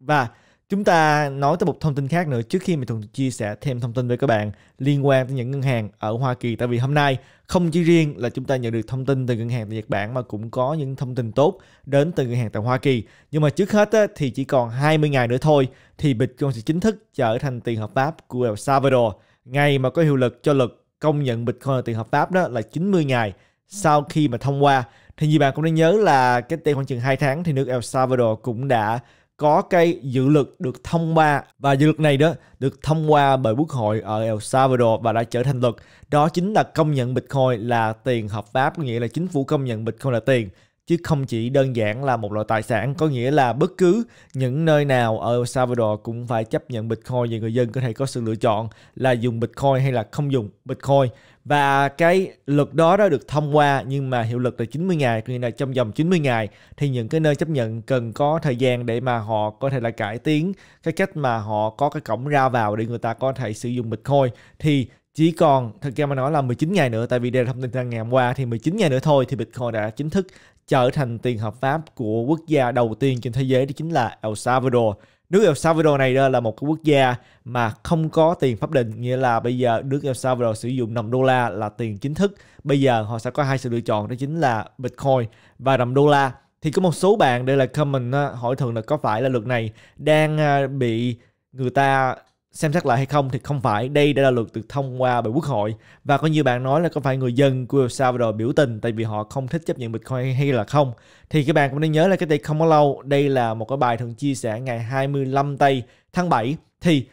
Và chúng ta nói tới một thông tin khác nữa trước khi mình thường chia sẻ thêm thông tin với các bạn liên quan tới những ngân hàng ở Hoa Kỳ tại vì hôm nay không chỉ riêng là chúng ta nhận được thông tin từ ngân hàng tại Nhật Bản mà cũng có những thông tin tốt đến từ ngân hàng tại Hoa Kỳ nhưng mà trước hết thì chỉ còn 20 ngày nữa thôi thì Bitcoin sẽ chính thức trở thành tiền hợp pháp của El Salvador ngày mà có hiệu lực cho luật công nhận Bitcoin là tiền hợp pháp đó là 90 ngày sau khi mà thông qua thì như bạn cũng nên nhớ là cách đây khoảng chừng 2 tháng thì nước El Salvador cũng đã có cái dự luật được thông qua và dự luật này đó được thông qua bởi quốc hội ở El Salvador và đã trở thành luật. Đó chính là công nhận Bitcoin là tiền hợp pháp, nghĩa là chính phủ công nhận Bitcoin là tiền chứ không chỉ đơn giản là một loại tài sản có nghĩa là bất cứ những nơi nào ở El Salvador cũng phải chấp nhận Bitcoin và người dân có thể có sự lựa chọn là dùng Bitcoin hay là không dùng Bitcoin và cái luật đó đã được thông qua nhưng mà hiệu lực là 90 ngày nghĩa là trong vòng 90 ngày thì những cái nơi chấp nhận cần có thời gian để mà họ có thể là cải tiến cái cách mà họ có cái cổng ra vào để người ta có thể sử dụng Bitcoin thì chỉ còn thật ra mà nói là 19 ngày nữa tại vì đây là thông tin ra ngày hôm qua thì 19 ngày nữa thôi thì Bitcoin đã chính thức trở thành tiền hợp pháp của quốc gia đầu tiên trên thế giới đó chính là El Salvador nước El Salvador này đó là một cái quốc gia mà không có tiền pháp định nghĩa là bây giờ nước El Salvador sử dụng đồng đô la là tiền chính thức bây giờ họ sẽ có hai sự lựa chọn đó chính là Bitcoin và đồng đô la thì có một số bạn đây là comment hỏi thường là có phải là luật này đang à, bị người ta xem xét lại hay không thì không phải đây đã là luật được thông qua bởi quốc hội và có nhiều bạn nói là có phải người dân của El Salvador biểu tình tại vì họ không thích chấp nhận Bitcoin hay là không thì các bạn cũng nên nhớ là cái đây không có lâu đây là một cái bài thường chia sẻ ngày 25 tây tháng 7 thì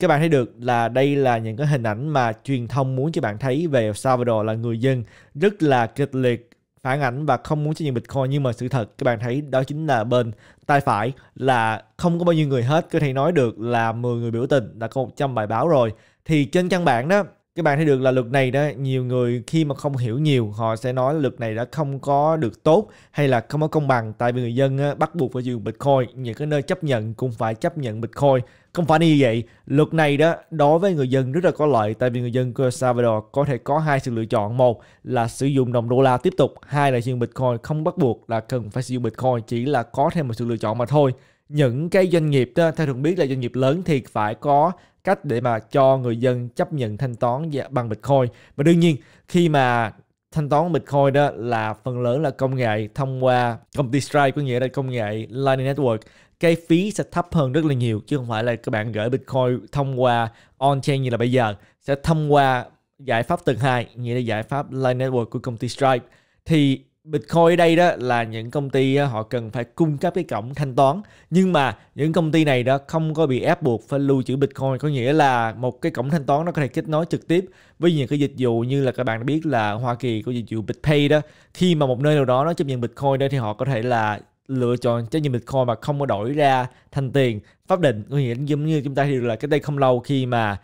các bạn thấy được là đây là những cái hình ảnh mà truyền thông muốn cho bạn thấy về El Salvador là người dân rất là kịch liệt phản ảnh và không muốn chấp nhận Bitcoin nhưng mà sự thật các bạn thấy đó chính là bên tay phải là không có bao nhiêu người hết có thể nói được là 10 người biểu tình đã có 100 bài báo rồi thì trên căn bản đó các bạn thấy được là luật này đó nhiều người khi mà không hiểu nhiều họ sẽ nói luật này đã không có được tốt hay là không có công bằng tại vì người dân á, bắt buộc phải dùng bitcoin những cái nơi chấp nhận cũng phải chấp nhận bitcoin không phải như vậy luật này đó đối với người dân rất là có lợi tại vì người dân của Salvador có thể có hai sự lựa chọn một là sử dụng đồng đô la tiếp tục hai là sử dụng bitcoin không bắt buộc là cần phải sử dụng bitcoin chỉ là có thêm một sự lựa chọn mà thôi những cái doanh nghiệp đó, theo thường biết là doanh nghiệp lớn thì phải có cách để mà cho người dân chấp nhận thanh toán dạ, bằng Bitcoin. Và đương nhiên khi mà thanh toán Bitcoin đó là phần lớn là công nghệ thông qua công ty Stripe có nghĩa là công nghệ Lightning Network cái phí sẽ thấp hơn rất là nhiều chứ không phải là các bạn gửi Bitcoin thông qua on-chain như là bây giờ sẽ thông qua giải pháp tầng 2 nghĩa là giải pháp Lightning Network của công ty Stripe thì Bitcoin ở đây đó là những công ty họ cần phải cung cấp cái cổng thanh toán nhưng mà những công ty này đó không có bị ép buộc phải lưu trữ Bitcoin có nghĩa là một cái cổng thanh toán nó có thể kết nối trực tiếp với những cái dịch vụ như là các bạn đã biết là Hoa Kỳ có dịch vụ BitPay đó khi mà một nơi nào đó nó chấp nhận Bitcoin đó thì họ có thể là lựa chọn chấp nhận Bitcoin mà không có đổi ra thành tiền pháp định có nghĩa giống như chúng ta thì là cái đây không lâu khi mà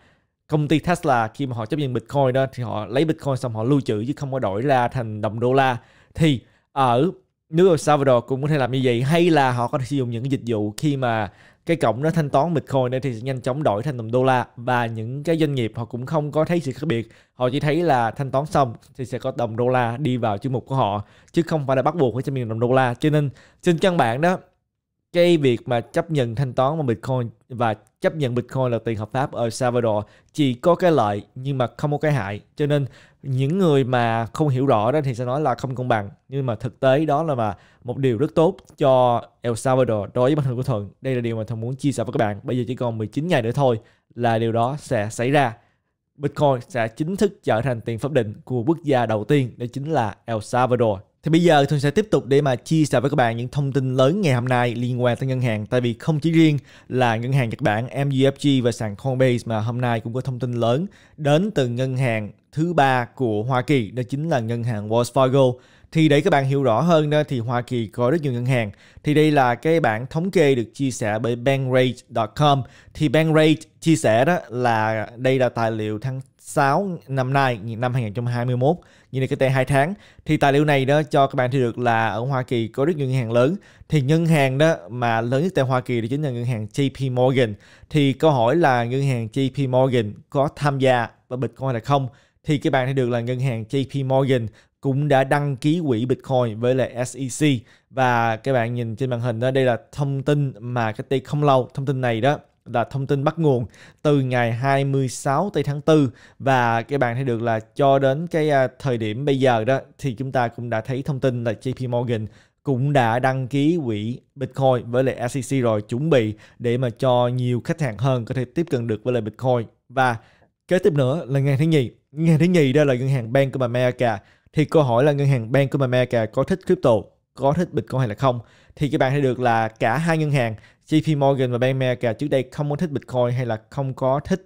công ty Tesla khi mà họ chấp nhận Bitcoin đó thì họ lấy Bitcoin xong họ lưu trữ chứ không có đổi ra thành đồng đô la thì ở nước El Salvador cũng có thể làm như vậy hay là họ có thể sử dụng những dịch vụ khi mà cái cổng nó thanh toán Bitcoin đây thì sẽ nhanh chóng đổi thành đồng đô la và những cái doanh nghiệp họ cũng không có thấy sự khác biệt họ chỉ thấy là thanh toán xong thì sẽ có đồng đô la đi vào chương mục của họ chứ không phải là bắt buộc phải cho mình đồng đô la cho nên trên căn bản đó cái việc mà chấp nhận thanh toán bằng Bitcoin và chấp nhận Bitcoin là tiền hợp pháp ở Salvador chỉ có cái lợi nhưng mà không có cái hại. Cho nên những người mà không hiểu rõ đó thì sẽ nói là không công bằng. Nhưng mà thực tế đó là mà một điều rất tốt cho El Salvador đối với bản thân của Thuận. Đây là điều mà Thuận muốn chia sẻ với các bạn. Bây giờ chỉ còn 19 ngày nữa thôi là điều đó sẽ xảy ra. Bitcoin sẽ chính thức trở thành tiền pháp định của quốc gia đầu tiên đó chính là El Salvador. Thì bây giờ Thuận sẽ tiếp tục để mà chia sẻ với các bạn những thông tin lớn ngày hôm nay liên quan tới ngân hàng tại vì không chỉ riêng là ngân hàng Nhật Bản MUFG và sàn Coinbase mà hôm nay cũng có thông tin lớn đến từ ngân hàng thứ ba của Hoa Kỳ đó chính là ngân hàng Wells Fargo. Thì để các bạn hiểu rõ hơn đó thì Hoa Kỳ có rất nhiều ngân hàng. Thì đây là cái bảng thống kê được chia sẻ bởi bankrate.com. Thì bankrate chia sẻ đó là đây là tài liệu tháng 6 năm nay năm 2021 như là cái tay 2 tháng thì tài liệu này đó cho các bạn thấy được là ở Hoa Kỳ có rất nhiều ngân hàng lớn thì ngân hàng đó mà lớn nhất tại Hoa Kỳ đó chính là ngân hàng JP Morgan thì câu hỏi là ngân hàng JP Morgan có tham gia vào Bitcoin hay không thì các bạn thấy được là ngân hàng JP Morgan cũng đã đăng ký quỹ Bitcoin với lại SEC và các bạn nhìn trên màn hình đó đây là thông tin mà cách đây không lâu thông tin này đó là thông tin bắt nguồn từ ngày 26 tây tháng 4 và các bạn thấy được là cho đến cái à, thời điểm bây giờ đó thì chúng ta cũng đã thấy thông tin là JP Morgan cũng đã đăng ký quỹ Bitcoin với lại SEC rồi chuẩn bị để mà cho nhiều khách hàng hơn có thể tiếp cận được với lại Bitcoin và kế tiếp nữa là ngân hàng thứ nhì ngân hàng thứ nhì đó là ngân hàng Bank of America thì câu hỏi là ngân hàng Bank of America có thích crypto có thích Bitcoin hay là không thì các bạn thấy được là cả hai ngân hàng JP Morgan và Bank America trước đây không có thích Bitcoin hay là không có thích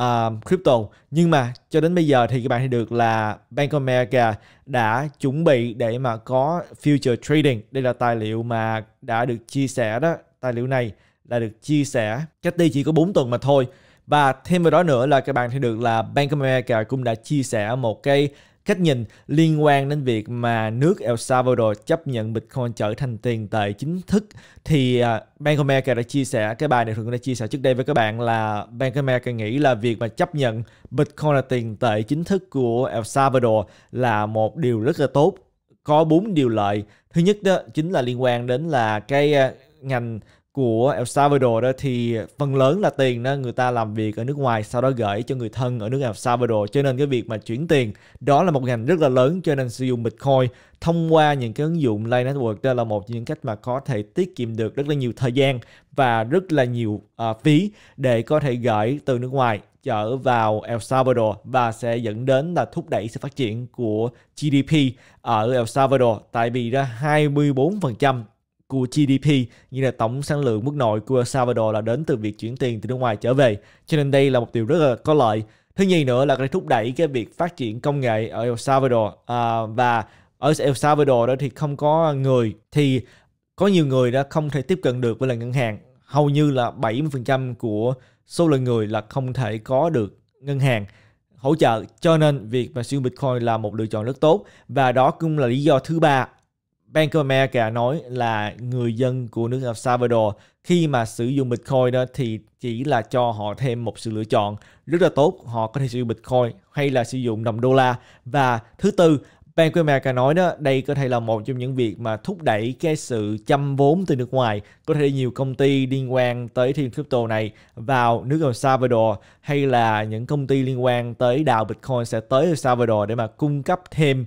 uh, crypto nhưng mà cho đến bây giờ thì các bạn thấy được là Bank of America đã chuẩn bị để mà có future trading đây là tài liệu mà đã được chia sẻ đó tài liệu này là được chia sẻ cách đây chỉ có 4 tuần mà thôi và thêm vào đó nữa là các bạn thấy được là Bank of America cũng đã chia sẻ một cái cách nhìn liên quan đến việc mà nước El Salvador chấp nhận Bitcoin trở thành tiền tệ chính thức thì à, Bank of America đã chia sẻ cái bài này thường đã chia sẻ trước đây với các bạn là Bank of America nghĩ là việc mà chấp nhận Bitcoin là tiền tệ chính thức của El Salvador là một điều rất là tốt có bốn điều lợi thứ nhất đó chính là liên quan đến là cái à, ngành của El Salvador đó thì phần lớn là tiền đó người ta làm việc ở nước ngoài sau đó gửi cho người thân ở nước El Salvador cho nên cái việc mà chuyển tiền đó là một ngành rất là lớn cho nên sử dụng Bitcoin thông qua những cái ứng dụng Lay Network đó là một những cách mà có thể tiết kiệm được rất là nhiều thời gian và rất là nhiều uh, phí để có thể gửi từ nước ngoài trở vào El Salvador và sẽ dẫn đến là thúc đẩy sự phát triển của GDP ở El Salvador tại vì ra 24% của GDP như là tổng sản lượng mức nội của El Salvador là đến từ việc chuyển tiền từ nước ngoài trở về. Cho nên đây là một điều rất là có lợi. Thứ nhì nữa là cái thúc đẩy cái việc phát triển công nghệ ở El Salvador à, và ở El Salvador đó thì không có người thì có nhiều người đã không thể tiếp cận được với là ngân hàng. Hầu như là 70% của số lượng người là không thể có được ngân hàng hỗ trợ cho nên việc mà sử dụng Bitcoin là một lựa chọn rất tốt và đó cũng là lý do thứ ba Bank of America nói là người dân của nước El Salvador khi mà sử dụng Bitcoin đó thì chỉ là cho họ thêm một sự lựa chọn rất là tốt. Họ có thể sử dụng Bitcoin hay là sử dụng đồng đô la. Và thứ tư, Bank of America nói đó, đây có thể là một trong những việc mà thúc đẩy cái sự chăm vốn từ nước ngoài. Có thể nhiều công ty liên quan tới thiên crypto này vào nước El Salvador hay là những công ty liên quan tới đào Bitcoin sẽ tới El Salvador để mà cung cấp thêm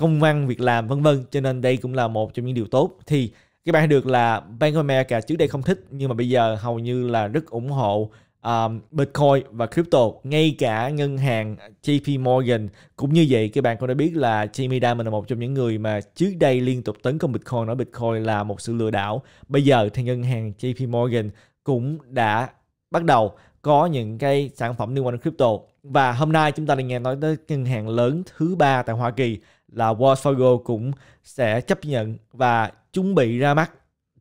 công văn việc làm vân vân cho nên đây cũng là một trong những điều tốt thì các bạn được là Bank of America trước đây không thích nhưng mà bây giờ hầu như là rất ủng hộ um, Bitcoin và crypto ngay cả ngân hàng JP Morgan cũng như vậy các bạn cũng đã biết là Jamie Dimon là một trong những người mà trước đây liên tục tấn công Bitcoin nói Bitcoin là một sự lừa đảo bây giờ thì ngân hàng JP Morgan cũng đã bắt đầu có những cái sản phẩm liên quan đến crypto và hôm nay chúng ta đang nghe nói tới ngân hàng lớn thứ ba tại Hoa Kỳ là Wells Fargo cũng sẽ chấp nhận và chuẩn bị ra mắt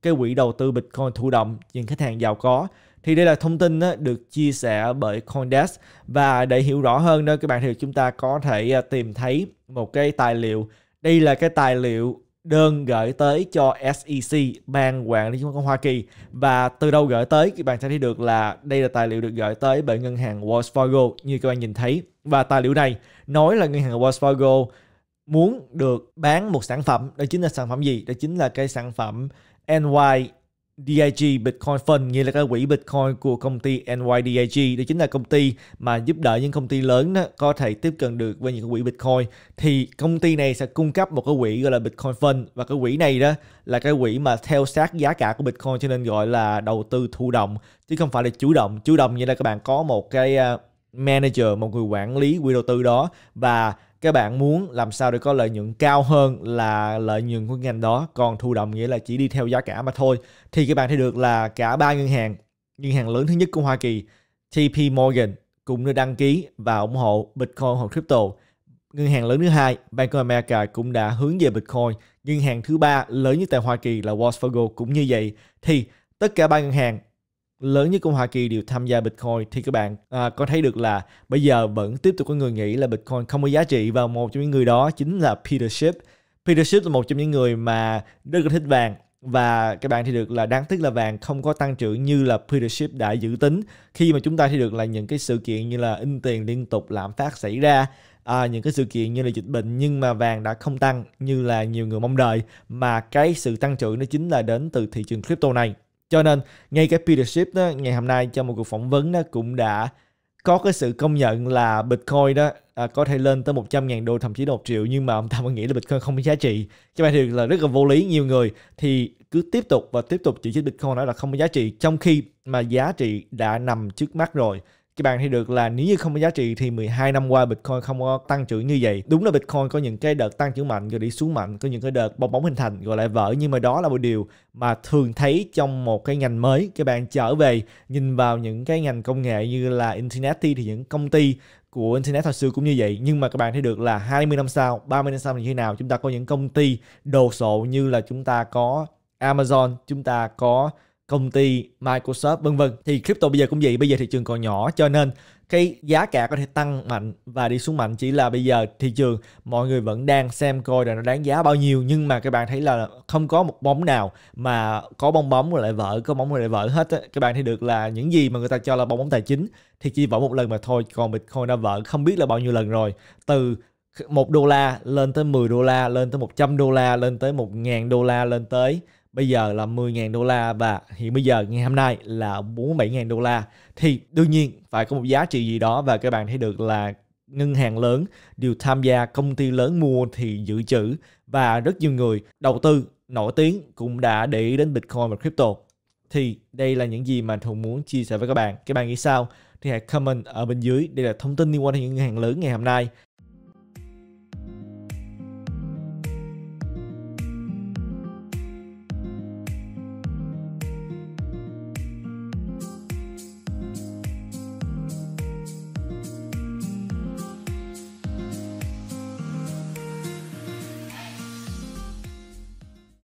cái quỹ đầu tư Bitcoin thụ động những khách hàng giàu có. Thì đây là thông tin được chia sẻ bởi Coindesk và để hiểu rõ hơn đó các bạn thì chúng ta có thể à, tìm thấy một cái tài liệu. Đây là cái tài liệu đơn gửi tới cho SEC, ban quản lý chứng khoán Hoa Kỳ và từ đâu gửi tới các bạn sẽ thấy được là đây là tài liệu được gửi tới bởi ngân hàng Wells Fargo như các bạn nhìn thấy và tài liệu này nói là ngân hàng Wells Fargo muốn được bán một sản phẩm đó chính là sản phẩm gì đó chính là cái sản phẩm NYDIG Bitcoin Fund nghĩa là cái quỹ Bitcoin của công ty NYDIG, đó chính là công ty mà giúp đỡ những công ty lớn đó có thể tiếp cận được với những quỹ Bitcoin thì công ty này sẽ cung cấp một cái quỹ gọi là Bitcoin Fund và cái quỹ này đó là cái quỹ mà theo sát giá cả của Bitcoin cho nên gọi là đầu tư thụ động chứ không phải là chủ động chủ động nghĩa là các bạn có một cái à, manager một người quản lý quỹ đầu tư đó và các bạn muốn làm sao để có lợi nhuận cao hơn là lợi nhuận của ngành đó còn thụ động nghĩa là chỉ đi theo giá cả mà thôi thì các bạn thấy được là cả ba ngân hàng ngân hàng lớn thứ nhất của Hoa Kỳ JP Morgan cũng đã đăng ký và ủng hộ Bitcoin hoặc crypto ngân hàng lớn thứ hai Bank of America cũng đã hướng về Bitcoin ngân hàng thứ ba lớn nhất tại Hoa Kỳ là Wells Fargo cũng như vậy thì tất cả ba ngân hàng lớn nhất của Hoa Kỳ đều tham gia Bitcoin thì các bạn à, có thấy được là bây giờ vẫn tiếp tục có người nghĩ là Bitcoin không có giá trị và một trong những người đó chính là Peter Schiff. Peter Schiff là một trong những người mà rất là thích vàng và các bạn thì được là đáng tiếc là vàng không có tăng trưởng như là Peter Schiff đã dự tính khi mà chúng ta thì được là những cái sự kiện như là in tiền liên tục lạm phát xảy ra à, những cái sự kiện như là dịch bệnh nhưng mà vàng đã không tăng như là nhiều người mong đợi mà cái sự tăng trưởng nó chính là đến từ thị trường crypto này cho nên ngay cái Peter Schiff đó, ngày hôm nay cho một cuộc phỏng vấn đó cũng đã có cái sự công nhận là Bitcoin đó à, có thể lên tới 100.000 đô thậm chí 1 triệu nhưng mà ông ta vẫn nghĩ là Bitcoin không có giá trị. Cho nên thì là rất là vô lý nhiều người thì cứ tiếp tục và tiếp tục chỉ trích Bitcoin đó là không có giá trị trong khi mà giá trị đã nằm trước mắt rồi các bạn thấy được là nếu như không có giá trị thì 12 năm qua Bitcoin không có tăng trưởng như vậy. Đúng là Bitcoin có những cái đợt tăng trưởng mạnh rồi đi xuống mạnh, có những cái đợt bong bóng hình thành rồi lại vỡ nhưng mà đó là một điều mà thường thấy trong một cái ngành mới. Các bạn trở về nhìn vào những cái ngành công nghệ như là internet thì những công ty của Internet hồi xưa cũng như vậy nhưng mà các bạn thấy được là 20 năm sau 30 năm sau như thế nào chúng ta có những công ty đồ sộ như là chúng ta có Amazon chúng ta có công ty Microsoft vân vân thì crypto bây giờ cũng vậy bây giờ thị trường còn nhỏ cho nên cái giá cả có thể tăng mạnh và đi xuống mạnh chỉ là bây giờ thị trường mọi người vẫn đang xem coi là nó đáng giá bao nhiêu nhưng mà các bạn thấy là không có một bóng nào mà có bong bóng rồi lại vỡ có bóng rồi lại vỡ hết á. các bạn thấy được là những gì mà người ta cho là bong bóng tài chính thì chỉ vỡ một lần mà thôi còn Bitcoin đã vỡ không biết là bao nhiêu lần rồi từ 1 đô la lên tới 10 đô la lên tới 100 đô la lên tới 1.000 đô la lên tới bây giờ là 10.000 đô la và hiện bây giờ ngày hôm nay là 47.000 đô la thì đương nhiên phải có một giá trị gì đó và các bạn thấy được là ngân hàng lớn đều tham gia công ty lớn mua thì dự trữ và rất nhiều người đầu tư nổi tiếng cũng đã để ý đến Bitcoin và crypto thì đây là những gì mà Thuận muốn chia sẻ với các bạn các bạn nghĩ sao thì hãy comment ở bên dưới đây là thông tin liên quan đến những ngân hàng lớn ngày hôm nay